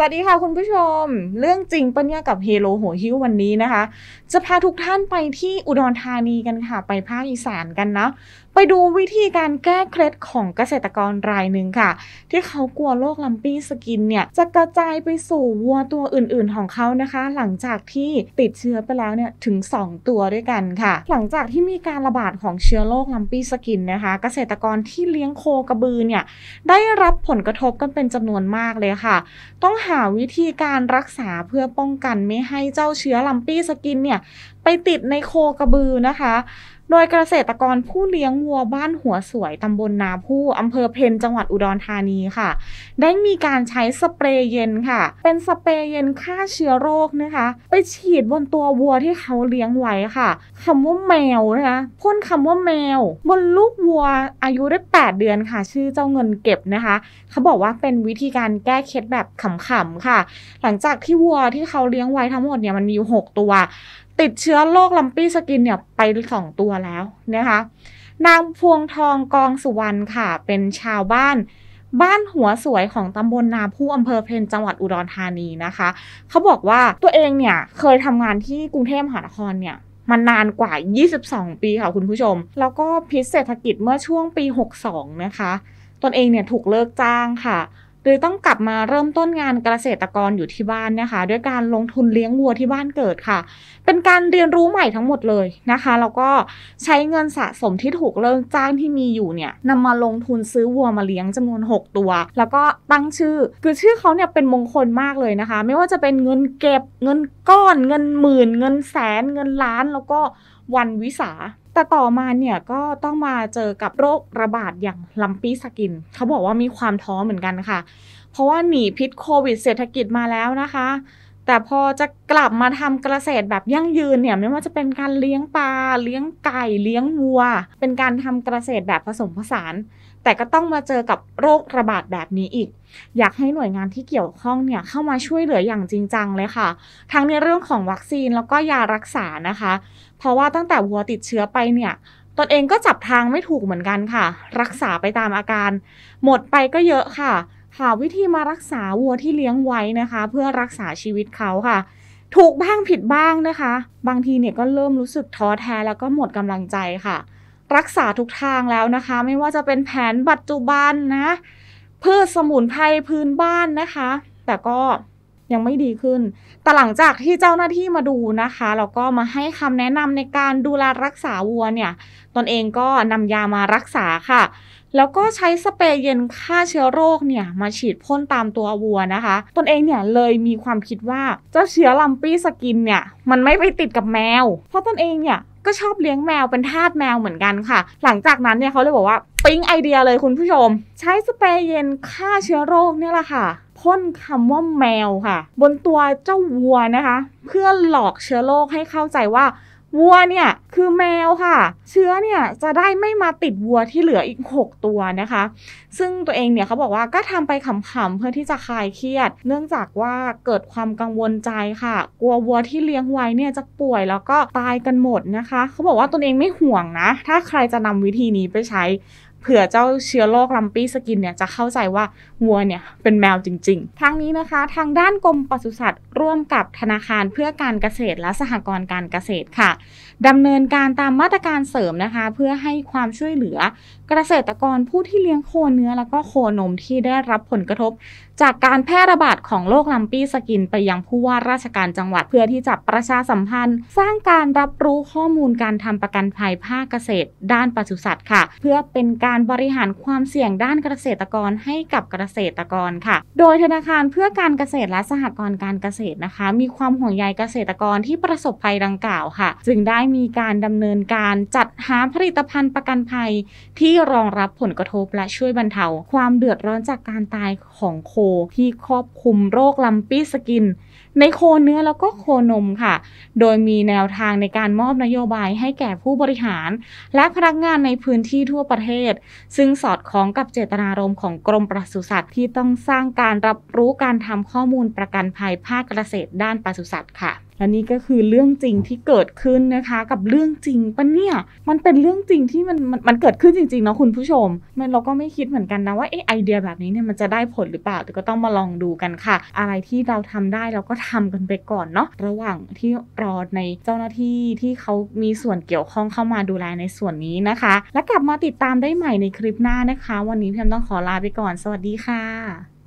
สวัสดีค่ะคุณผู้ชมเรื่องจริงปะเนี่ยกับเฮโลหัวหิ้ววันนี้นะคะ จะพาทุกท่านไปที่อุดรธานีกันค่ะ ไปภาคอีสานกันเนาะไปดูวิธีการแก้เคล็ดของเกษตรกรรายหนึ่งค่ะที่เขากลัวโรคลัมปี้สกินเนี่ยจะกระจายไปสู่วัวตัวอื่นๆของเขานะคะ หลังจากที่ติดเชื้อไปแล้วเนี่ยถึง 2 ตัวด้วยกันค่ะ หลังจากที่มีการระบาดของเชื้อโรคลัมปี้สกินนะคะ เกษตรกรที่เลี้ยงโคกระบือเนี่ยได้รับผลกระทบกันเป็นจำนวนมากเลยค่ะ ต้องหาวิธีการรักษาเพื่อป้องกันไม่ให้เจ้าเชื้อลัมปี้สกินเนี่ยไปติดในโคกระบือนะคะ โดยเกษตรกรผู้เลี้ยงวัวบ้านหัวสวยตำบลนาผู้อำเภอเพนจังหวัดอุดรธานีค่ะ ได้มีการใช้สเปรย์เย็นค่ะ เป็นสเปรย์เย็นฆ่าเชื้อโรคนะคะ ไปฉีดบนตัววัวที่เขาเลี้ยงไว้ค่ะคำว่าแมวนะคะพ่นคำว่าแมว บนลูกวัวอายุได้ 8 เดือนค่ะ ชื่อเจ้าเงินเก็บนะคะ เขาบอกว่าเป็นวิธีการแก้เคล็ดแบบขำๆค่ะ หลังจากที่วัวที่เขาเลี้ยงไว้ทั้งหมดเนี่ยมันมีอยู่ 6 ตัวติดเชื้อโรคลัมปี้สกินเนี่ยไปสองตัวแล้วนะคะ นางพวงทองกองสุวรรณค่ะ เป็นชาวบ้าน บ้านหัวสวยของตำบลนาผู้อำเภอเพนจังหวัดอุดรธานีนะคะ เขาบอกว่าตัวเองเนี่ยเคยทำงานที่กรุงเทพมหานครเนี่ยมานานกว่า 22 ปีค่ะคุณผู้ชม แล้วก็พิษเศรษฐกิจเมื่อช่วงปี 62 นะคะ ตนเองเนี่ยถูกเลิกจ้างค่ะรือต้องกลับมาเริ่มต้นงานเกษตรกรอยู่ที่บ้านนะคะด้วยการลงทุนเลี้ยงวัวที่บ้านเกิดค่ะ เป็นการเรียนรู้ใหม่ทั้งหมดเลยนะคะแล้วก็ใช้เงินสะสมที่ถูกเลิกจ้างที่มีอยู่เนี่ยนำมาลงทุนซื้อวัวมาเลี้ยงจำนวน 6 ตัว แล้วก็ตั้งชื่อ คือชื่อเขาเนี่ยเป็นมงคลมากเลยนะคะ ไม่ว่าจะเป็นเงินเก็บเงินก้อน เงินหมื่น เงินแสนเงินล้าน แล้วก็วันวิสาแต่ต่อมาเนี่ยก็ต้องมาเจอกับโรคระบาดอย่างลัมปี้สกินเขาบอกว่ามีความท้อเหมือนกันค่ะ เพราะว่าหนีพิษโควิดเศรษฐกิจมาแล้วนะคะแต่พอจะกลับมาทำเกษตรแบบยั่งยืนเนี่ยไม่ว่าจะเป็นการเลี้ยงปลาเลี้ยงไก่เลี้ยงวัว เป็นการทำเกษตรแบบผสมผสานแต่ก็ต้องมาเจอกับโรคระบาดแบบนี้อีก อยากให้หน่วยงานที่เกี่ยวข้องเนี่ยเข้ามาช่วยเหลืออย่างจริงจังเลยค่ะทั้งในเรื่องของวัคซีนแล้วก็ยารักษานะคะ เพราะว่าตั้งแต่วัวติดเชื้อไปเนี่ย ตนเองก็จับทางไม่ถูกเหมือนกันค่ะ รักษาไปตามอาการ หมดไปก็เยอะค่ะหาวิธีมารักษาวัวที่เลี้ยงไว้นะคะ เพื่อรักษาชีวิตเขาค่ะ ถูกบ้างผิดบ้างนะคะ บางทีเนี่ยก็เริ่มรู้สึกท้อแท้ แล้วก็หมดกำลังใจค่ะ รักษาทุกทางแล้วนะคะ ไม่ว่าจะเป็นแผนปัจจุบันนะพืชสมุนไพรพื้นบ้านนะคะ แต่ก็ยังไม่ดีขึ้นแต่หลังจากที่เจ้าหน้าที่มาดูนะคะแล้วก็มาให้คำแนะนำในการดูแลรักษาวัวเนี่ยตนเองก็นำยามารักษาค่ะแล้วก็ใช้สเปรย์เย็นฆ่าเชื้อโรคเนี่ยมาฉีดพ่นตามตัววัวนะคะ ตนเองเนี่ยเลยมีความคิดว่าเจ้าเชื้อลัมปี้สกินเนี่ยมันไม่ไปติดกับแมว เพราะตนเองเนี่ยก็ชอบเลี้ยงแมวเป็นทาสแมวเหมือนกันค่ะ หลังจากนั้นเนี่ยเขาเลยบอกว่า ปิ๊งไอเดียเลยคุณผู้ชม ใช้สเปรย์เย็นฆ่าเชื้อโรคเนี่ยแหละค่ะพ่นคำว่าแมวค่ะ บนตัวเจ้าวัวนะคะ เพื่อหลอกเชื้อโรคให้เข้าใจว่าวัวเนี่ยคือแมวค่ะ เชื้อเนี่ยจะได้ไม่มาติดวัวที่เหลืออีก 6 ตัวนะคะ ซึ่งตัวเองเนี่ยเขาบอกว่าก็ทำไปขำๆเพื่อที่จะคลายเครียด เนื่องจากว่าเกิดความกังวลใจค่ะกลัววัวที่เลี้ยงไว้เนี่ยจะป่วยแล้วก็ตายกันหมดนะคะเขาบอกว่าตนเองไม่ห่วงนะ ถ้าใครจะนำวิธีนี้ไปใช้เผื่อเจ้าเชื้อโรคลัมปี้สกินเนี่ยจะเข้าใจว่าวัวเนี่ยเป็นแมวจริงๆ ทั้งนี้นะคะทางด้านกรมปศุสัตว์ร่วมกับธนาคารเพื่อการเกษตรและสหกรณ์การเกษตรค่ะ ดำเนินการตามมาตรการเสริมนะคะ เพื่อให้ความช่วยเหลือเกษตรกรผู้ที่เลี้ยงโคเนื้อแล้วก็โคนมที่ได้รับผลกระทบ จากการแพร่ระบาดของโรคลัมปี้สกินไปยังผู้ว่าราชการจังหวัด เพื่อที่จะประชาสัมพันธ์ สร้างการรับรู้ข้อมูลการทำประกันภัยภาคเกษตร ด้านปศุสัตว์ค่ะ เพื่อเป็นการบริหารความเสี่ยงด้านเกษตรกรให้กับเกษตรกรค่ะ โดยธนาคารเพื่อการเกษตรและสหกรณ์การเกษตรนะคะ มีความห่วงใยเกษตรกรที่ประสบภัยดังกล่าวค่ะ จึงได้มีการดำเนินการจัดหาผลิตภัณฑ์ประกันภัยที่รองรับผลกระทบและช่วยบรรเทา ความเดือดร้อนจากการตายของโคที่ครอบคลุมโรคลัมปี้สกิน ในโคเนื้อแล้วก็โคนมค่ะ โดยมีแนวทางในการมอบนโยบายให้แก่ผู้บริหาร และพนักงานในพื้นที่ทั่วประเทศ ซึ่งสอดคล้องกับเจตนารมณ์ของกรมปศุสัตว์ ที่ต้องสร้างการรับรู้การทำข้อมูลประกันภัยภาคเกษตรด้านปศุสัตว์ค่ะและนี่ก็คือเรื่องจริงที่เกิดขึ้นนะคะ กับเรื่องจริงปะเนี่ย มันเป็นเรื่องจริงที่มันมันมันเกิดขึ้นจริงๆ เนาะ คุณผู้ชมมันเราก็ไม่คิดเหมือนกันนะว่าเออไอเดียแบบนี้เนี่ยมันจะได้ผลหรือเปล่า แต่ก็ต้องมาลองดูกันค่ะ อะไรที่เราทำได้เราก็ทำกันไปก่อนเนาะระหว่างที่รอในเจ้าหน้าที่ที่เขามีส่วนเกี่ยวข้องเข้ามาดูแลในส่วนนี้นะคะ และกลับมาติดตามได้ใหม่ในคลิปหน้านะคะ วันนี้พี่อมต้องขอลาไปก่อน สวัสดีค่ะ